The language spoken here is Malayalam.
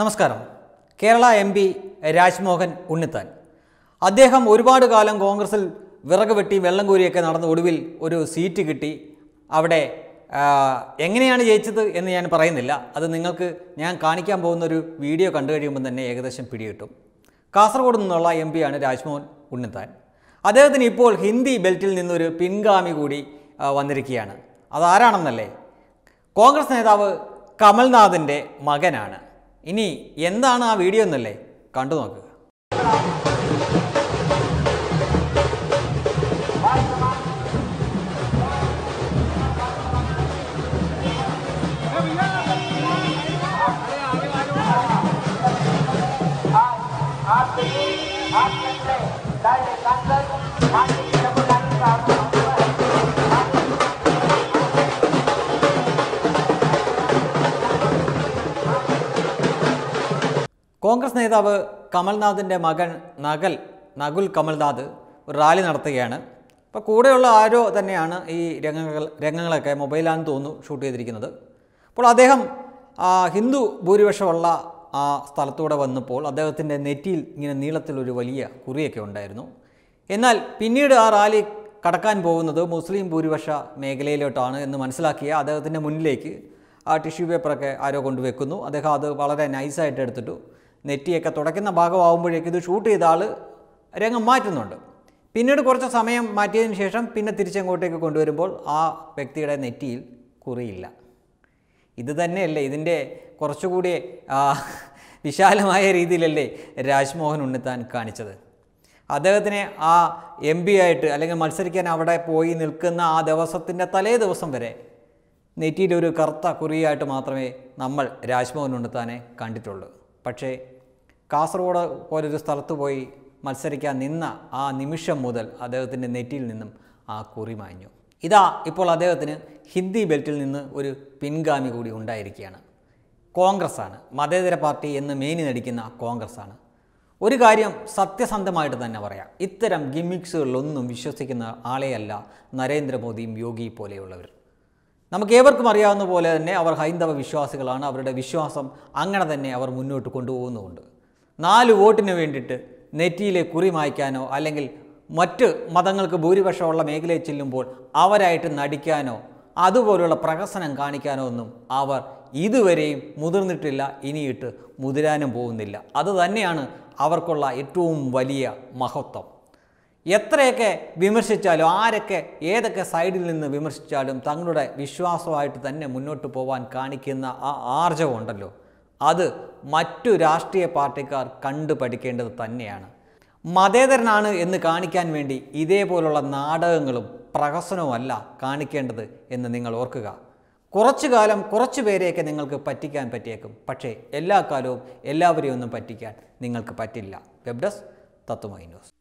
നമസ്കാരം കേരള എം പി രാജ്മോഹൻ ഉണ്ണിത്താൻ അദ്ദേഹം ഒരുപാട് കാലം കോൺഗ്രസിൽ വിറക് വെട്ടി വെള്ളം കോരിയൊക്കെ നടന്ന ഒടുവിൽ ഒരു സീറ്റ് കിട്ടി അവിടെ എങ്ങനെയാണ് ജയിച്ചത് എന്ന് ഞാൻ പറയുന്നില്ല അത് നിങ്ങൾക്ക് ഞാൻ കാണിക്കാൻ പോകുന്ന ഒരു വീഡിയോ കണ്ടു കഴിയുമ്പോൾ തന്നെ ഏകദേശം പിടികിട്ടും കാസർഗോഡ് നിന്നുള്ള എം പിയാണ് രാജ്മോഹൻ ഉണ്ണിത്താൻ അദ്ദേഹത്തിന് ഇപ്പോൾ ഹിന്ദി ബെൽറ്റിൽ നിന്നൊരു പിൻഗാമി കൂടി വന്നിരിക്കുകയാണ് അതാരാണെന്നല്ലേ കോൺഗ്രസ് നേതാവ് കമൽനാഥിൻ്റെ മകനാണ് ഇനി എന്താണ് ആ വീഡിയോ എന്നല്ലേ കണ്ടു നോക്കുക Thank you. കോൺഗ്രസ് നേതാവ് കമൽനാഥിൻ്റെ മകൻ നഗൽ നകുൽ കമൽനാഥ് ഒരു റാലി നടത്തുകയാണ് അപ്പോൾ കൂടെയുള്ള ആരോ തന്നെയാണ് ഈ രംഗങ്ങൾ രംഗങ്ങളൊക്കെ മൊബൈലാണ് തോന്നുന്നു ഷൂട്ട് ചെയ്തിരിക്കുന്നത് അപ്പോൾ അദ്ദേഹം ഹിന്ദു ഭൂരിപക്ഷമുള്ള ആ സ്ഥലത്തൂടെ വന്നപ്പോൾ അദ്ദേഹത്തിൻ്റെ നെറ്റിയിൽ ഇങ്ങനെ നീളത്തിലൊരു വലിയ കുറിയൊക്കെ ഉണ്ടായിരുന്നു എന്നാൽ പിന്നീട് ആ റാലി കടക്കാൻ പോകുന്നത് മുസ്ലിം ഭൂരിപക്ഷ മേഖലയിലോട്ടാണ് എന്ന് മനസ്സിലാക്കിയ അദ്ദേഹത്തിൻ്റെ മുന്നിലേക്ക് ആ ടിഷ്യൂ പേപ്പറൊക്കെ ആരോ കൊണ്ടുവെക്കുന്നു അദ്ദേഹം അത് വളരെ നൈസായിട്ട് എടുത്തിട്ടു നെറ്റിയൊക്കെ തുടയ്ക്കുന്ന ഭാഗമാകുമ്പോഴേക്കും ഇത് ഷൂട്ട് ചെയ്ത ആൾ രംഗം മാറ്റുന്നുണ്ട് പിന്നീട് കുറച്ച് സമയം മാറ്റിയതിന് ശേഷം പിന്നെ തിരിച്ചങ്ങോട്ടേക്ക് കൊണ്ടുവരുമ്പോൾ ആ വ്യക്തിയുടെ നെറ്റിയിൽ കുറിയില്ല ഇത് തന്നെയല്ലേ ഇതിൻ്റെ കുറച്ചുകൂടി വിശാലമായ രീതിയിലല്ലേ രാജ്മോഹൻ ഉണ്ണിത്താൻ കാണിച്ചത് അദ്ദേഹത്തിനെ ആ എം പി ആയിട്ട് അല്ലെങ്കിൽ മത്സരിക്കാൻ അവിടെ പോയി നിൽക്കുന്ന ആ ദിവസത്തിൻ്റെ തലേ ദിവസം വരെ നെറ്റിയിലൊരു കറുത്ത കുറിയായിട്ട് മാത്രമേ നമ്മൾ രാജ്മോഹൻ ഉണ്ണിത്താനെ കണ്ടിട്ടുള്ളൂ പക്ഷേ കാസർഗോഡ് പോലൊരു സ്ഥലത്ത് പോയി മത്സരിക്കാൻ നിന്ന ആ നിമിഷം മുതൽ അദ്ദേഹത്തിൻ്റെ നെറ്റിയിൽ നിന്നും ആ കുറി മാഞ്ഞു ഇതാ ഇപ്പോൾ അദ്ദേഹത്തിന് ഹിന്ദി ബെൽറ്റിൽ നിന്ന് ഒരു പിൻഗാമി കൂടി ഉണ്ടായിരിക്കുകയാണ് കോൺഗ്രസ്സാണ് മതേതര പാർട്ടി എന്ന് മേനി നടിക്കുന്ന കോൺഗ്രസ്സാണ് ഒരു കാര്യം സത്യസന്ധമായിട്ട് തന്നെ പറയാം ഇത്തരം ഗിമ്മിക്സുകളിലൊന്നും വിശ്വസിക്കുന്ന ആളെയല്ല നരേന്ദ്രമോദിയും യോഗി പോലെയുള്ളവർ നമുക്ക് ഏവർക്കും അറിയാവുന്ന പോലെ തന്നെ അവർ ഹൈന്ദവ വിശ്വാസികളാണ് അവരുടെ വിശ്വാസം അങ്ങനെ തന്നെ അവർ മുന്നോട്ട് കൊണ്ടുപോകുന്നുമുണ്ട് നാല് വോട്ടിന് വേണ്ടിയിട്ട് നെറ്റിയിലെ കുറി മായ്ക്കാനോ അല്ലെങ്കിൽ മറ്റ് മതങ്ങൾക്ക് ഭൂരിപക്ഷമുള്ള മേഖലയിൽ ചെല്ലുമ്പോൾ അവരായിട്ട് നടിക്കാനോ അതുപോലുള്ള പ്രഹസനം കാണിക്കാനോ ഒന്നും അവർ ഇതുവരെയും മുതിർന്നിട്ടില്ല ഇനിയിട്ട് മുതിരാനും പോകുന്നില്ല അത് തന്നെയാണ് അവർക്കുള്ള ഏറ്റവും വലിയ മഹത്വം എത്രയൊക്കെ വിമർശിച്ചാലും ആരൊക്കെ ഏതൊക്കെ സൈഡിൽ നിന്ന് വിമർശിച്ചാലും തങ്ങളുടെ വിശ്വാസമായിട്ട് തന്നെ മുന്നോട്ട് പോകാൻ കാണിക്കുന്ന ആ ഉണ്ടല്ലോ അത് മറ്റു രാഷ്ട്രീയ പാർട്ടിക്കാർ കണ്ടു പഠിക്കേണ്ടത് തന്നെയാണ് മതേതരനാണ് എന്ന് കാണിക്കാൻ വേണ്ടി ഇതേപോലുള്ള നാടകങ്ങളും പ്രഹസനവുമല്ല കാണിക്കേണ്ടത് എന്ന് നിങ്ങൾ ഓർക്കുക കുറച്ചു കാലം കുറച്ചു പേരെയൊക്കെ നിങ്ങൾക്ക് പറ്റിക്കാൻ പറ്റിയേക്കും പക്ഷേ എല്ലാ കാലവും എല്ലാവരെയും ഒന്നും പറ്റിക്കാൻ നിങ്ങൾക്ക് പറ്റില്ല വെബ് ഡെസ്ക് തത്വമൈ ന്യൂസ്